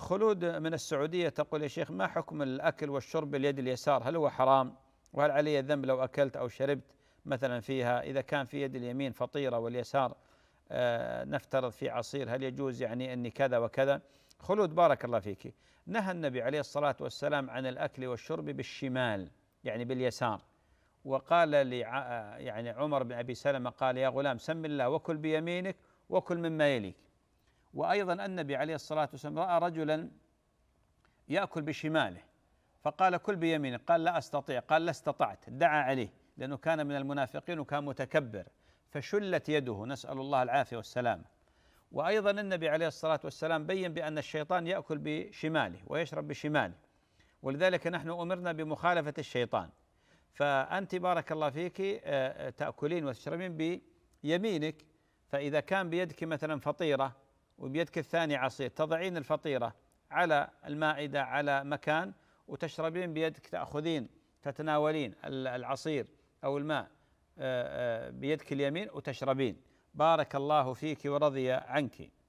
خلود من السعودية تقول يا شيخ ما حكم الأكل والشرب باليد اليسار هل هو حرام وهل علي ذنب لو أكلت أو شربت مثلا فيها إذا كان في يد اليمين فطيرة واليسار آه، نفترض في عصير هل يجوز يعني أني كذا وكذا خلود بارك الله فيك نهى النبي عليه الصلاة والسلام عن الأكل والشرب بالشمال يعني باليسار وقال آه، يعني عمر بن أبي سلمة قال يا غلام سم الله وكل بيمينك وكل مما يليك وأيضا النبي عليه الصلاة والسلام رأى رجلا يأكل بشماله فقال كل بيمينه قال لا أستطيع قال لا استطعت دعا عليه لأنه كان من المنافقين وكان متكبر فشلت يده نسأل الله العافية والسلامة وأيضا النبي عليه الصلاة والسلام بين بأن الشيطان يأكل بشماله ويشرب بشماله ولذلك نحن أمرنا بمخالفة الشيطان فأنت بارك الله فيك آه، آه، تأكلين وتشربين بيمينك فإذا كان بيدك مثلا فطيرة وبيدك الثاني عصير تضعين الفطيرة على المائدة على مكان وتشربين بيدك تأخذين تتناولين العصير أو الماء آه، آه، بيدك اليمين وتشربين بارك الله فيك ورضي عنك